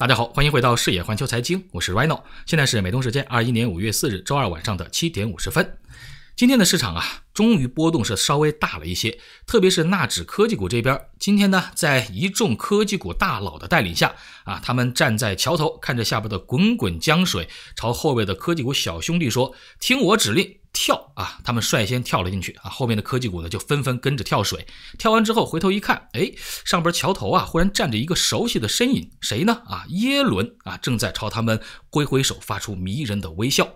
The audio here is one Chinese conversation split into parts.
大家好，欢迎回到视野环球财经，我是 Rino，现在是美东时间二一年五月四日周二晚上的七点五十分。今天的市场啊，终于波动是稍微大了一些，特别是纳指科技股这边，今天呢，在一众科技股大佬的带领下啊，他们站在桥头看着下边的滚滚江水，朝后边的科技股小兄弟说：“听我指令。”跳啊！他们率先跳了进去啊，后面的科技股呢就纷纷跟着跳水。跳完之后回头一看，哎，上边桥头啊，忽然站着一个熟悉的身影，谁呢？啊，耶伦啊，正在朝他们挥挥手，发出迷人的微笑。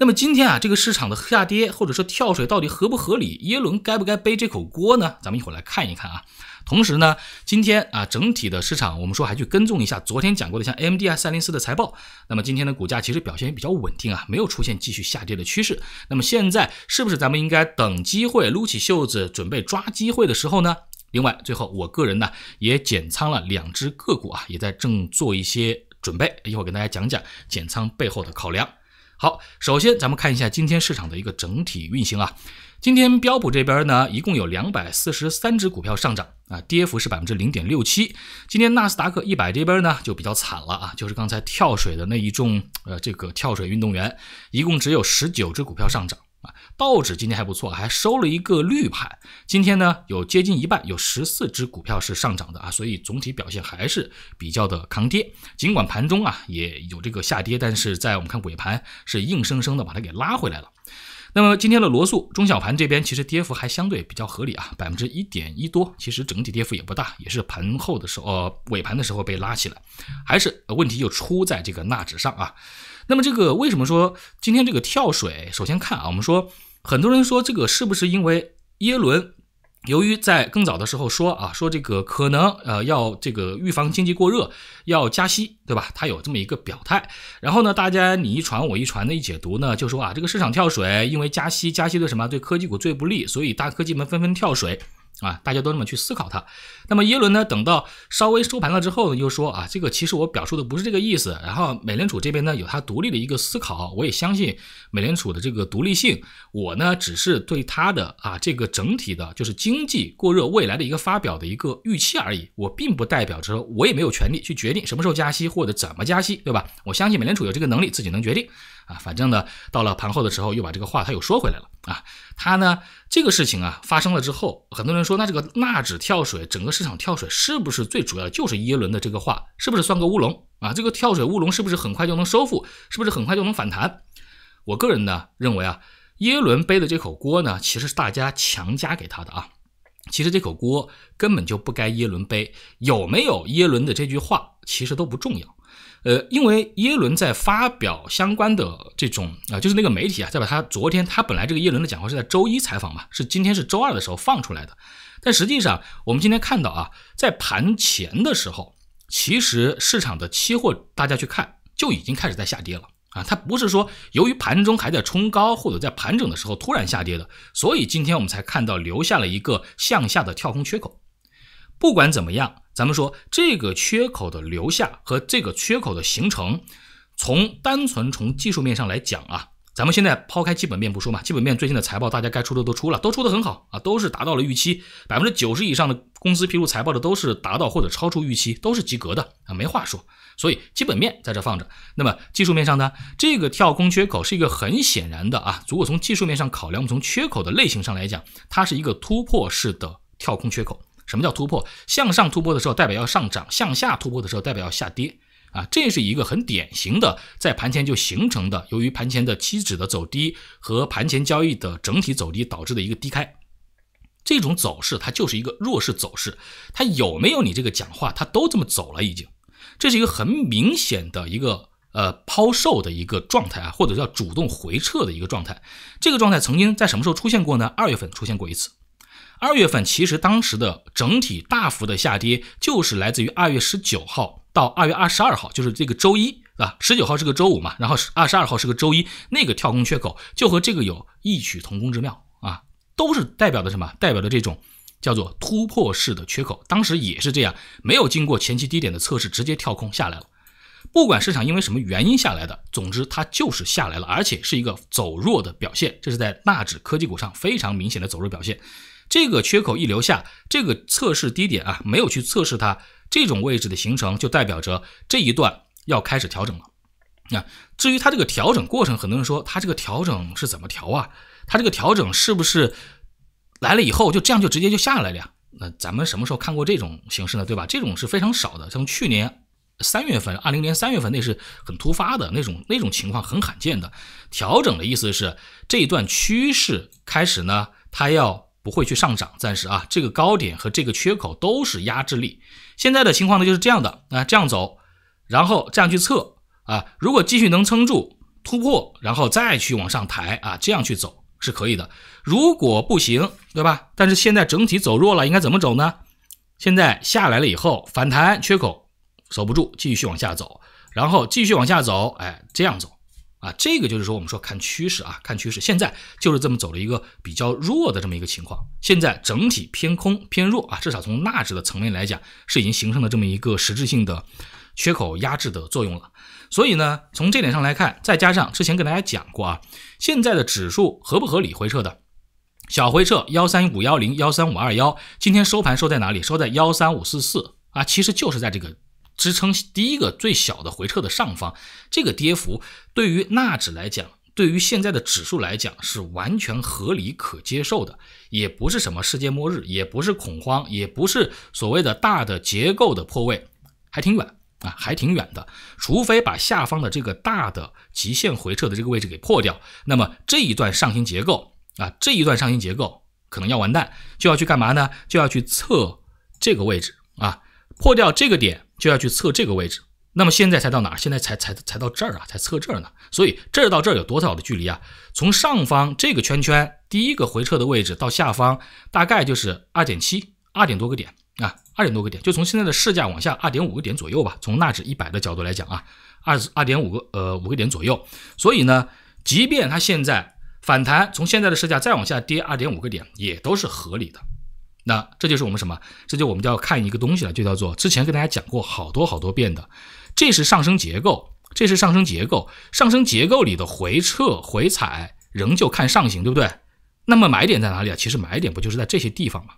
那么今天啊，这个市场的下跌或者说跳水到底合不合理？耶伦该不该背这口锅呢？咱们一会儿来看一看啊。同时呢，今天啊整体的市场，我们说还去跟踪一下昨天讲过的像 MDI 三零四的财报。那么今天的股价其实表现也比较稳定啊，没有出现继续下跌的趋势。那么现在是不是咱们应该等机会，撸起袖子准备抓机会的时候呢？另外，最后我个人呢也减仓了两只个股啊，也在正做一些准备，一会儿给大家讲讲减仓背后的考量。好，首先咱们看一下今天市场的一个整体运行啊。今天标普这边呢，一共有两百四十三只股票上涨啊，跌幅是百分之零点六七。今天纳斯达克一百这边呢就比较惨了啊，就是刚才跳水的那一众呃这个跳水运动员，一共只有十九只股票上涨。啊，道指今天还不错，还收了一个绿盘。今天呢，有接近一半，有十四只股票是上涨的啊，所以总体表现还是比较的抗跌。尽管盘中啊也有这个下跌，但是在我们看尾盘是硬生生的把它给拉回来了。那么今天的罗素中小盘这边其实跌幅还相对比较合理啊，百分之一点一多，其实整体跌幅也不大，也是盘后的时候呃尾盘的时候被拉起来，还是问题就出在这个纳指上啊。那么这个为什么说今天这个跳水？首先看啊，我们说很多人说这个是不是因为耶伦由于在更早的时候说啊，说这个可能呃要这个预防经济过热，要加息，对吧？他有这么一个表态。然后呢，大家你一传我一传的一解读呢，就说啊，这个市场跳水，因为加息，加息对什么？对科技股最不利，所以大科技们纷纷跳水。啊，大家都这么去思考它。那么耶伦呢？等到稍微收盘了之后，呢，又说啊，这个其实我表述的不是这个意思。然后美联储这边呢，有它独立的一个思考，我也相信美联储的这个独立性。我呢，只是对它的啊这个整体的，就是经济过热未来的一个发表的一个预期而已。我并不代表着我也没有权利去决定什么时候加息或者怎么加息，对吧？我相信美联储有这个能力，自己能决定。啊，反正呢，到了盘后的时候，又把这个话他又说回来了啊。他呢，这个事情啊发生了之后，很多人说，那这个纳指跳水，整个市场跳水，是不是最主要就是耶伦的这个话，是不是算个乌龙啊？这个跳水乌龙是不是很快就能收复，是不是很快就能反弹？我个人呢认为啊，耶伦背的这口锅呢，其实是大家强加给他的啊。其实这口锅根本就不该耶伦背，有没有耶伦的这句话，其实都不重要。呃，因为耶伦在发表相关的这种啊，就是那个媒体啊，在把他昨天他本来这个耶伦的讲话是在周一采访嘛，是今天是周二的时候放出来的。但实际上，我们今天看到啊，在盘前的时候，其实市场的期货大家去看就已经开始在下跌了啊，它不是说由于盘中还在冲高或者在盘整的时候突然下跌的，所以今天我们才看到留下了一个向下的跳空缺口。不管怎么样。咱们说这个缺口的留下和这个缺口的形成，从单纯从技术面上来讲啊，咱们现在抛开基本面不说嘛，基本面最近的财报大家该出的都出了，都出的很好啊，都是达到了预期，百分之九十以上的公司披露财报的都是达到或者超出预期，都是及格的啊，没话说。所以基本面在这放着，那么技术面上呢，这个跳空缺口是一个很显然的啊，如果从技术面上考量，从缺口的类型上来讲，它是一个突破式的跳空缺口。什么叫突破？向上突破的时候代表要上涨，向下突破的时候代表要下跌，啊，这是一个很典型的在盘前就形成的。由于盘前的期指的走低和盘前交易的整体走低导致的一个低开，这种走势它就是一个弱势走势。它有没有你这个讲话，它都这么走了已经，这是一个很明显的一个呃抛售的一个状态啊，或者叫主动回撤的一个状态。这个状态曾经在什么时候出现过呢？二月份出现过一次。二月份其实当时的整体大幅的下跌，就是来自于二月十九号到二月二十二号，就是这个周一啊，十九号是个周五嘛，然后是二十二号是个周一，那个跳空缺口就和这个有异曲同工之妙啊，都是代表的什么？代表的这种叫做突破式的缺口，当时也是这样，没有经过前期低点的测试，直接跳空下来了。不管市场因为什么原因下来的，总之它就是下来了，而且是一个走弱的表现，这是在纳指科技股上非常明显的走弱表现。这个缺口一留下，这个测试低点啊，没有去测试它这种位置的形成，就代表着这一段要开始调整了。那至于它这个调整过程，很多人说它这个调整是怎么调啊？它这个调整是不是来了以后就这样就直接就下来了？呀？那咱们什么时候看过这种形式呢？对吧？这种是非常少的，像去年三月份、二零年三月份，那是很突发的那种那种情况，很罕见的调整的意思是这一段趋势开始呢，它要。不会去上涨，暂时啊，这个高点和这个缺口都是压制力。现在的情况呢，就是这样的，啊，这样走，然后这样去测啊，如果继续能撑住突破，然后再去往上抬啊，这样去走是可以的。如果不行，对吧？但是现在整体走弱了，应该怎么走呢？现在下来了以后反弹缺口守不住，继续往下走，然后继续往下走，哎，这样走。啊，这个就是说，我们说看趋势啊，看趋势，现在就是这么走了一个比较弱的这么一个情况，现在整体偏空偏弱啊，至少从纳指的层面来讲，是已经形成了这么一个实质性的缺口压制的作用了。所以呢，从这点上来看，再加上之前跟大家讲过啊，现在的指数合不合理回撤的，小回撤幺三五幺零幺三五二幺，今天收盘收在哪里？收在幺三五四四啊，其实就是在这个。支撑第一个最小的回撤的上方，这个跌幅对于纳指来讲，对于现在的指数来讲是完全合理可接受的，也不是什么世界末日，也不是恐慌，也不是所谓的大的结构的破位，还挺远啊，还挺远的。除非把下方的这个大的极限回撤的这个位置给破掉，那么这一段上行结构啊，这一段上行结构可能要完蛋，就要去干嘛呢？就要去测这个位置啊，破掉这个点。就要去测这个位置，那么现在才到哪儿？现在才才才到这儿啊，才测这儿呢。所以这儿到这儿有多少的距离啊？从上方这个圈圈第一个回撤的位置到下方，大概就是二点七二点多个点啊，二点多个点，就从现在的市价往下二点五个点左右吧。从纳指一百的角度来讲啊，二二点五个呃五个点左右。所以呢，即便它现在反弹，从现在的市价再往下跌二点五个点，也都是合理的。那这就是我们什么？这就我们就要看一个东西了，就叫做之前跟大家讲过好多好多遍的，这是上升结构，这是上升结构，上升结构里的回撤、回踩，仍旧看上行，对不对？那么买点在哪里啊？其实买点不就是在这些地方嘛，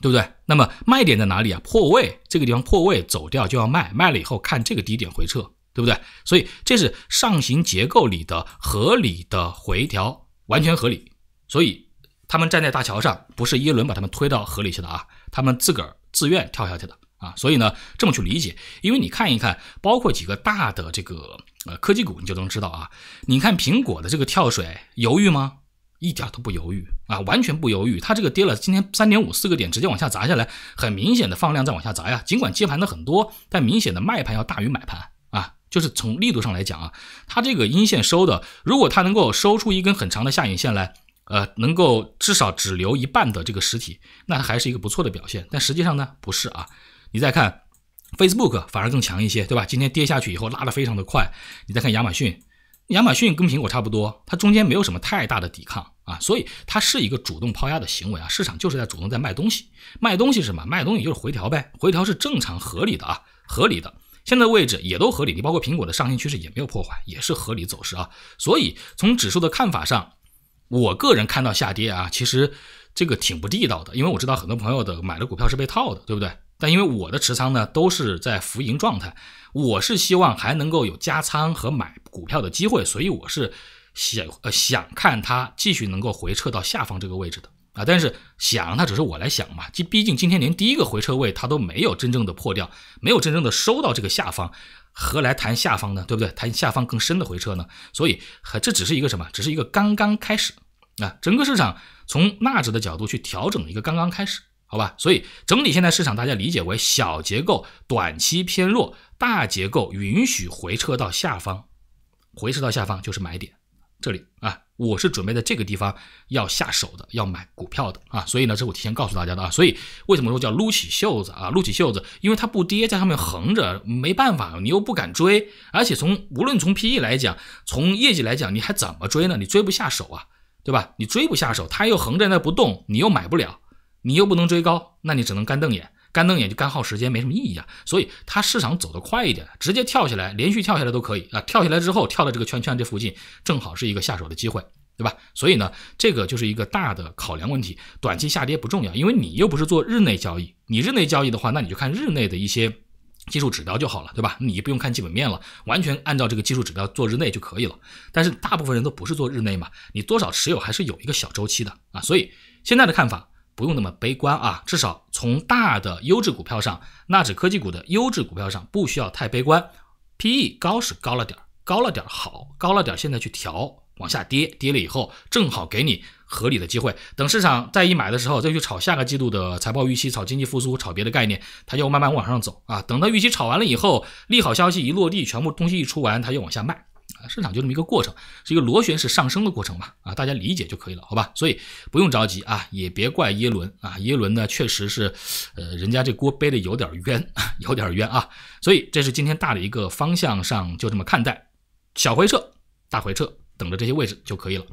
对不对？那么卖点在哪里啊？破位这个地方破位走掉就要卖，卖了以后看这个低点回撤，对不对？所以这是上行结构里的合理的回调，完全合理。所以。他们站在大桥上，不是耶伦把他们推到河里去的啊，他们自个儿自愿跳下去的啊，所以呢，这么去理解。因为你看一看，包括几个大的这个呃科技股，你就能知道啊。你看苹果的这个跳水犹豫吗？一点都不犹豫啊，完全不犹豫。它这个跌了今天三点五四个点，直接往下砸下来，很明显的放量再往下砸呀。尽管接盘的很多，但明显的卖盘要大于买盘啊，就是从力度上来讲啊，它这个阴线收的，如果它能够收出一根很长的下影线来。呃，能够至少只留一半的这个实体，那还是一个不错的表现。但实际上呢，不是啊。你再看，Facebook 反而更强一些，对吧？今天跌下去以后拉得非常的快。你再看亚马逊，亚马逊跟苹果差不多，它中间没有什么太大的抵抗啊，所以它是一个主动抛压的行为啊。市场就是在主动在卖东西，卖东西什么？卖东西就是回调呗，回调是正常合理的啊，合理的。现在位置也都合理，你包括苹果的上行趋势也没有破坏，也是合理走势啊。所以从指数的看法上。我个人看到下跌啊，其实这个挺不地道的，因为我知道很多朋友的买的股票是被套的，对不对？但因为我的持仓呢都是在浮盈状态，我是希望还能够有加仓和买股票的机会，所以我是想呃想看它继续能够回撤到下方这个位置的啊。但是想它只是我来想嘛，毕毕竟今天连第一个回撤位它都没有真正的破掉，没有真正的收到这个下方。何来谈下方呢？对不对？谈下方更深的回撤呢？所以，这只是一个什么？只是一个刚刚开始啊！整个市场从纳指的角度去调整的一个刚刚开始，好吧？所以，整体现在市场大家理解为小结构短期偏弱，大结构允许回撤到下方，回撤到下方就是买点，这里啊。我是准备在这个地方要下手的，要买股票的啊，所以呢，这我提前告诉大家的啊。所以为什么说叫撸起袖子啊？撸起袖子，因为它不跌，在上面横着，没办法，你又不敢追，而且从无论从 PE 来讲，从业绩来讲，你还怎么追呢？你追不下手啊，对吧？你追不下手，它又横在那不动，你又买不了，你又不能追高，那你只能干瞪眼。干瞪眼就干耗时间，没什么意义啊。所以它市场走得快一点，直接跳下来，连续跳下来都可以啊。跳下来之后，跳到这个圈圈这附近，正好是一个下手的机会，对吧？所以呢，这个就是一个大的考量问题。短期下跌不重要，因为你又不是做日内交易。你日内交易的话，那你就看日内的一些技术指标就好了，对吧？你不用看基本面了，完全按照这个技术指标做日内就可以了。但是大部分人都不是做日内嘛，你多少持有还是有一个小周期的啊。所以现在的看法。不用那么悲观啊，至少从大的优质股票上，纳指科技股的优质股票上，不需要太悲观。P E 高是高了点儿，高了点儿好，高了点儿。现在去调，往下跌，跌了以后正好给你合理的机会。等市场再一买的时候，再去炒下个季度的财报预期，炒经济复苏，炒别的概念，它又慢慢往上走啊。等到预期炒完了以后，利好消息一落地，全部东西一出完，它又往下卖。市场就这么一个过程，是一个螺旋式上升的过程嘛？啊，大家理解就可以了，好吧？所以不用着急啊，也别怪耶伦啊，耶伦呢确实是，呃，人家这锅背的有点冤，有点冤啊。所以这是今天大的一个方向上就这么看待，小回撤、大回撤，等着这些位置就可以了。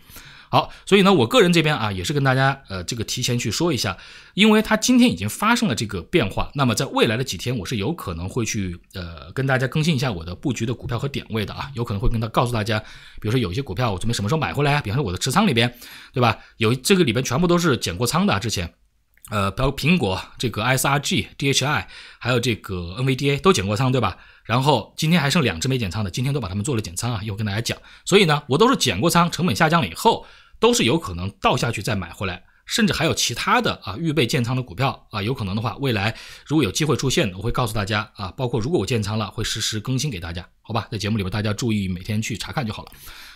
好，所以呢，我个人这边啊，也是跟大家呃，这个提前去说一下，因为它今天已经发生了这个变化，那么在未来的几天，我是有可能会去呃，跟大家更新一下我的布局的股票和点位的啊，有可能会跟他告诉大家，比如说有一些股票我准备什么时候买回来啊，比方说我的持仓里边，对吧？有这个里边全部都是减过仓的，啊、之前，呃，包括苹果、这个 SRG、DHI，还有这个 NVDA 都减过仓，对吧？然后今天还剩两只没减仓的，今天都把它们做了减仓啊，一会跟大家讲。所以呢，我都是减过仓，成本下降了以后。都是有可能倒下去再买回来，甚至还有其他的啊预备建仓的股票啊，有可能的话，未来如果有机会出现，我会告诉大家啊，包括如果我建仓了，会实时更新给大家，好吧，在节目里边大家注意每天去查看就好了。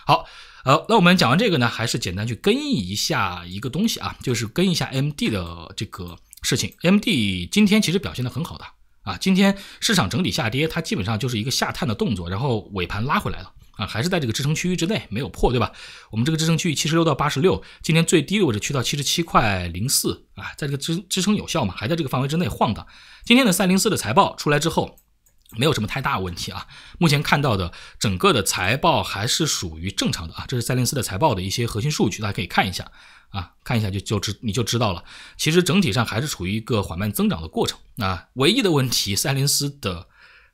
好，呃，那我们讲完这个呢，还是简单去跟一下一个东西啊，就是跟一下 M D 的这个事情。M D 今天其实表现的很好的啊，今天市场整体下跌，它基本上就是一个下探的动作，然后尾盘拉回来了。啊，还是在这个支撑区域之内没有破，对吧？我们这个支撑区域七十六到八十六，今天最低的位置去到七十七块零四啊，在这个支支撑有效嘛？还在这个范围之内晃荡。今天的赛麟斯的财报出来之后，没有什么太大问题啊。目前看到的整个的财报还是属于正常的啊。这是赛麟斯的财报的一些核心数据，大家可以看一下啊，看一下就就知你就知道了。其实整体上还是处于一个缓慢增长的过程啊。唯一的问题，赛麟斯的。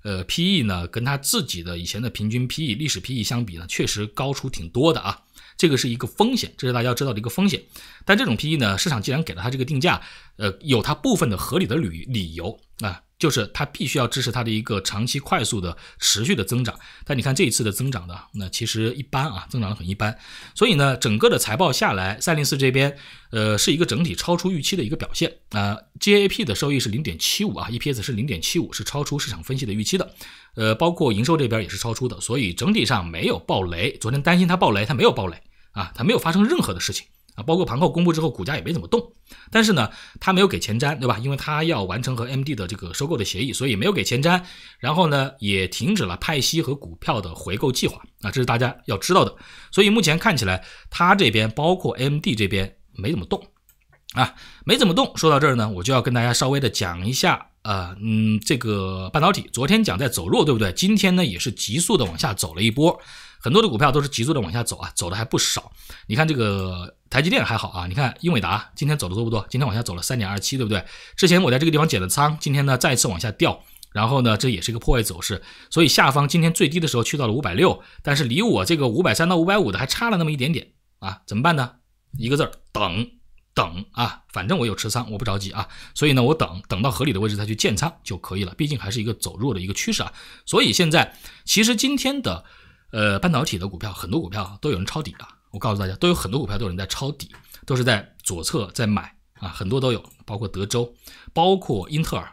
呃，P E 呢，跟它自己的以前的平均 P E、历史 P E 相比呢，确实高出挺多的啊。这个是一个风险，这是大家知道的一个风险。但这种 P E 呢，市场既然给了它这个定价，呃，有它部分的合理的理理由啊。就是它必须要支持它的一个长期快速的持续的增长，但你看这一次的增长呢，那其实一般啊，增长的很一般，所以呢，整个的财报下来，三零四这边，呃，是一个整体超出预期的一个表现啊，G A P 的收益是零点七五啊，E P S 是零点七五，是超出市场分析的预期的，呃，包括营收这边也是超出的，所以整体上没有暴雷，昨天担心它暴雷，它没有暴雷啊，它没有发生任何的事情。啊，包括盘后公布之后，股价也没怎么动。但是呢，他没有给前瞻，对吧？因为他要完成和 m d 的这个收购的协议，所以没有给前瞻。然后呢，也停止了泰息和股票的回购计划。啊，这是大家要知道的。所以目前看起来，他这边包括 m d 这边没怎么动，啊，没怎么动。说到这儿呢，我就要跟大家稍微的讲一下，呃，嗯，这个半导体昨天讲在走弱，对不对？今天呢，也是急速的往下走了一波。很多的股票都是急速的往下走啊，走的还不少。你看这个台积电还好啊，你看英伟达今天走的多不多？今天往下走了三点二七，对不对？之前我在这个地方减了仓，今天呢再一次往下掉，然后呢这也是一个破位走势，所以下方今天最低的时候去到了五百六，但是离我这个五百三到五百五的还差了那么一点点啊，怎么办呢？一个字儿等，等啊，反正我有持仓，我不着急啊，所以呢我等等到合理的位置再去建仓就可以了，毕竟还是一个走弱的一个趋势啊。所以现在其实今天的。呃，半导体的股票，很多股票都有人抄底啊。我告诉大家，都有很多股票都有人在抄底，都是在左侧在买啊，很多都有，包括德州，包括英特尔。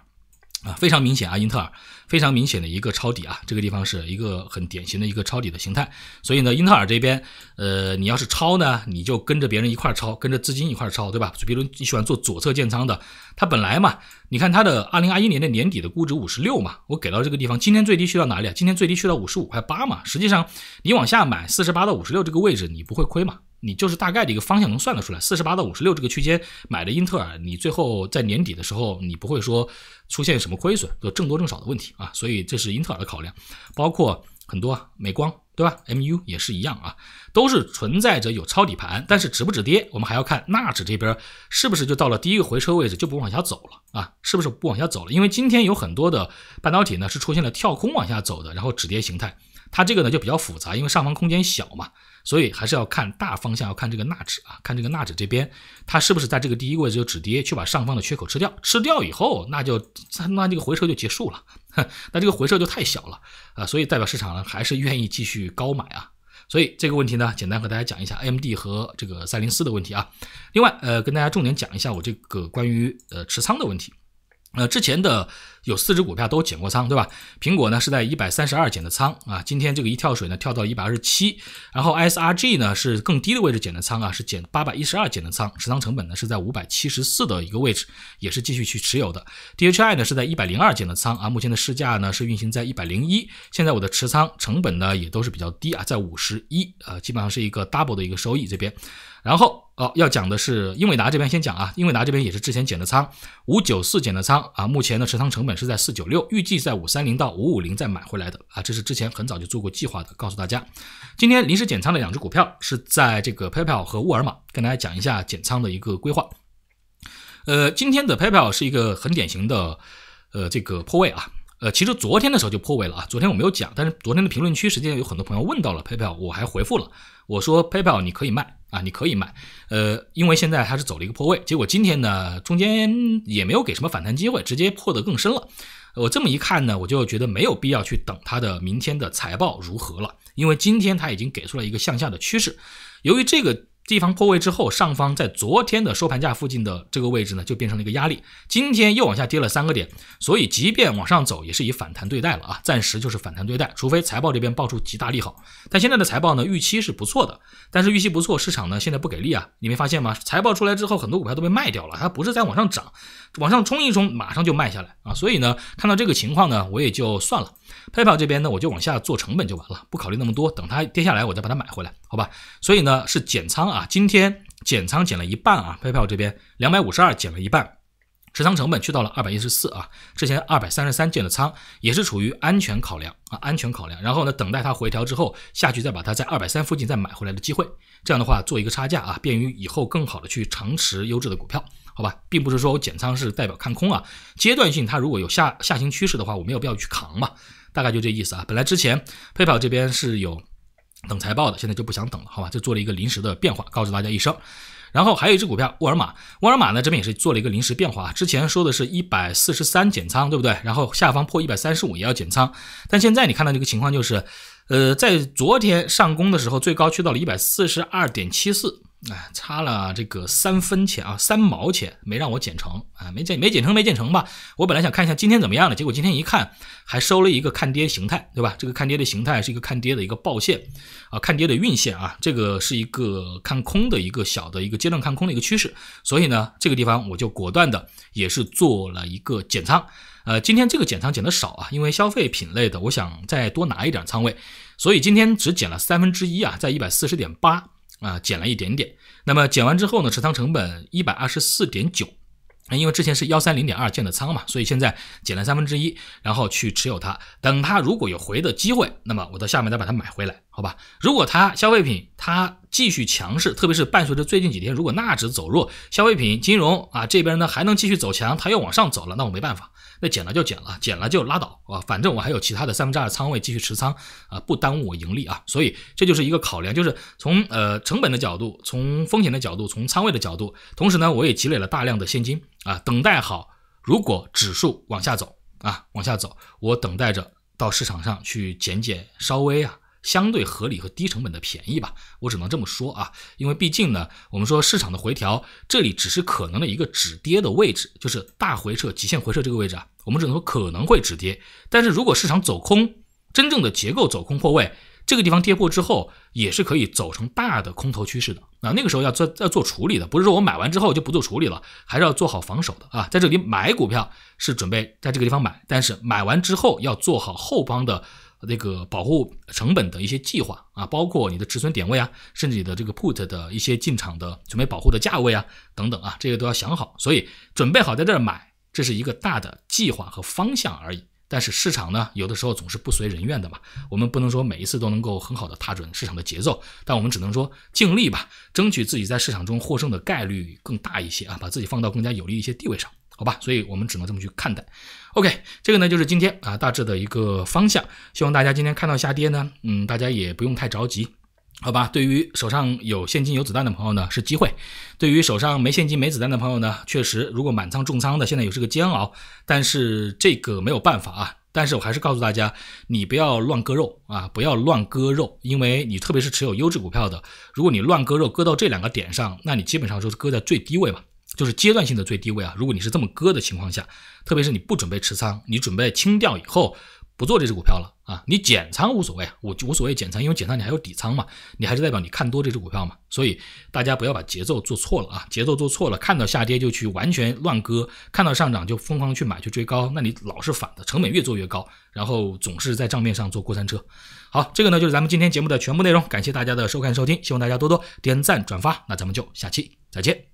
啊，非常明显啊，英特尔非常明显的一个抄底啊，这个地方是一个很典型的一个抄底的形态。所以呢，英特尔这边，呃，你要是抄呢，你就跟着别人一块抄，跟着资金一块抄，对吧？比如你喜欢做左侧建仓的，它本来嘛，你看它的二零二一年的年底的估值五十六嘛，我给到这个地方，今天最低去到哪里啊？今天最低去到五十五块八嘛。实际上你往下买四十八到五十六这个位置，你不会亏嘛。你就是大概的一个方向能算得出来，四十八到五十六这个区间买的英特尔，你最后在年底的时候，你不会说出现什么亏损，就挣多挣少的问题啊。所以这是英特尔的考量，包括很多美光对吧？MU 也是一样啊，都是存在着有抄底盘，但是止不止跌，我们还要看纳指这边是不是就到了第一个回撤位置就不往下走了啊？是不是不往下走了？因为今天有很多的半导体呢是出现了跳空往下走的，然后止跌形态，它这个呢就比较复杂，因为上方空间小嘛。所以还是要看大方向，要看这个纳指啊，看这个纳指这边，它是不是在这个第一个位置就止跌，去把上方的缺口吃掉，吃掉以后，那就那这个回撤就结束了，那这个回撤就太小了啊，所以代表市场呢还是愿意继续高买啊，所以这个问题呢，简单和大家讲一下 M D 和这个赛灵思的问题啊，另外呃跟大家重点讲一下我这个关于呃持仓的问题，呃之前的。有四只股票都减过仓，对吧？苹果呢是在一百三十二减的仓啊，今天这个一跳水呢跳到一百二十七，然后 S R G 呢是更低的位置减的仓啊，是减八百一十二减的仓，持仓成本呢是在五百七十四的一个位置，也是继续去持有的。D H I 呢是在一百零二减的仓啊，目前的市价呢是运行在一百零一，现在我的持仓成本呢也都是比较低啊，在五十一啊，基本上是一个 double 的一个收益这边。然后哦，要讲的是英伟达这边先讲啊，英伟达这边也是之前减的仓，五九四减的仓啊，目前的持仓成本。是在四九六，预计在五三零到五五零再买回来的啊，这是之前很早就做过计划的。告诉大家，今天临时减仓的两只股票是在这个 PayPal 和沃尔玛，跟大家讲一下减仓的一个规划。呃，今天的 PayPal 是一个很典型的，呃，这个破位啊。呃，其实昨天的时候就破位了啊，昨天我没有讲，但是昨天的评论区实际上有很多朋友问到了 PayPal，我还回复了，我说 PayPal 你可以卖啊，你可以卖，呃，因为现在它是走了一个破位，结果今天呢中间也没有给什么反弹机会，直接破的更深了。我这么一看呢，我就觉得没有必要去等它的明天的财报如何了，因为今天它已经给出了一个向下的趋势，由于这个。地方破位之后，上方在昨天的收盘价附近的这个位置呢，就变成了一个压力。今天又往下跌了三个点，所以即便往上走，也是以反弹对待了啊，暂时就是反弹对待，除非财报这边爆出极大利好。但现在的财报呢，预期是不错的，但是预期不错，市场呢现在不给力啊，你没发现吗？财报出来之后，很多股票都被卖掉了，它不是在往上涨，往上冲一冲，马上就卖下来啊，所以呢，看到这个情况呢，我也就算了。PayPal 这边呢，我就往下做成本就完了，不考虑那么多，等它跌下来我再把它买回来，好吧？所以呢是减仓啊，今天减仓减了一半啊，PayPal 这边两百五十二减了一半，持仓成本去到了二百一十四啊，之前二百三十三建的仓也是处于安全考量啊，安全考量，然后呢等待它回调之后下去再把它在二百三附近再买回来的机会，这样的话做一个差价啊，便于以后更好的去长持优质的股票，好吧？并不是说我减仓是代表看空啊，阶段性它如果有下下行趋势的话，我没有必要去扛嘛。大概就这意思啊，本来之前 PayPal 这边是有等财报的，现在就不想等了，好吧，就做了一个临时的变化，告诉大家一声。然后还有一只股票沃尔玛，沃尔玛呢这边也是做了一个临时变化啊，之前说的是一百四十三减仓，对不对？然后下方破一百三十五也要减仓，但现在你看到这个情况就是，呃，在昨天上攻的时候，最高去到了一百四十二点七四。哎，差了这个三分钱啊，三毛钱没让我减成啊，没减没减成，没减成吧？我本来想看一下今天怎么样了，结果今天一看，还收了一个看跌形态，对吧？这个看跌的形态是一个看跌的一个爆线啊，看跌的运线啊，这个是一个看空的一个小的一个阶段看空的一个趋势，所以呢，这个地方我就果断的也是做了一个减仓。呃，今天这个减仓减的少啊，因为消费品类的我想再多拿一点仓位，所以今天只减了三分之一啊，在一百四十点八。啊，减了一点点。那么减完之后呢，持仓成本一百二十四点九。因为之前是幺三零点二建的仓嘛，所以现在减了三分之一，然后去持有它。等它如果有回的机会，那么我到下面再把它买回来，好吧？如果它消费品它继续强势，特别是伴随着最近几天，如果纳指走弱，消费品、金融啊这边呢还能继续走强，它又往上走了，那我没办法。那减了就减了，减了就拉倒啊！反正我还有其他的三分之二仓位继续持仓啊，不耽误我盈利啊。所以这就是一个考量，就是从呃成本的角度，从风险的角度，从仓位的角度，同时呢，我也积累了大量的现金啊，等待好，如果指数往下走啊，往下走，我等待着到市场上去减减稍微啊。相对合理和低成本的便宜吧，我只能这么说啊，因为毕竟呢，我们说市场的回调，这里只是可能的一个止跌的位置，就是大回撤、极限回撤这个位置啊，我们只能说可能会止跌，但是如果市场走空，真正的结构走空破位，这个地方跌破之后，也是可以走成大的空头趋势的啊，那个时候要做要做处理的，不是说我买完之后就不做处理了，还是要做好防守的啊，在这里买股票是准备在这个地方买，但是买完之后要做好后方的。那个保护成本的一些计划啊，包括你的止损点位啊，甚至你的这个 put 的一些进场的准备保护的价位啊，等等啊，这些都要想好。所以准备好在这儿买，这是一个大的计划和方向而已。但是市场呢，有的时候总是不随人愿的嘛。我们不能说每一次都能够很好的踏准市场的节奏，但我们只能说尽力吧，争取自己在市场中获胜的概率更大一些啊，把自己放到更加有利一些地位上。好吧，所以我们只能这么去看待。OK，这个呢就是今天啊大致的一个方向。希望大家今天看到下跌呢，嗯，大家也不用太着急。好吧，对于手上有现金有子弹的朋友呢是机会；对于手上没现金没子弹的朋友呢，确实如果满仓重仓的现在也是个煎熬，但是这个没有办法啊。但是我还是告诉大家，你不要乱割肉啊，不要乱割肉，因为你特别是持有优质股票的，如果你乱割肉割到这两个点上，那你基本上就是割在最低位嘛。就是阶段性的最低位啊！如果你是这么割的情况下，特别是你不准备持仓，你准备清掉以后不做这只股票了啊，你减仓无所谓，我就无所谓减仓，因为减仓你还有底仓嘛，你还是代表你看多这只股票嘛。所以大家不要把节奏做错了啊！节奏做错了，看到下跌就去完全乱割，看到上涨就疯狂去买去追高，那你老是反的，成本越做越高，然后总是在账面上坐过山车。好，这个呢就是咱们今天节目的全部内容，感谢大家的收看收听，希望大家多多点赞转发，那咱们就下期再见。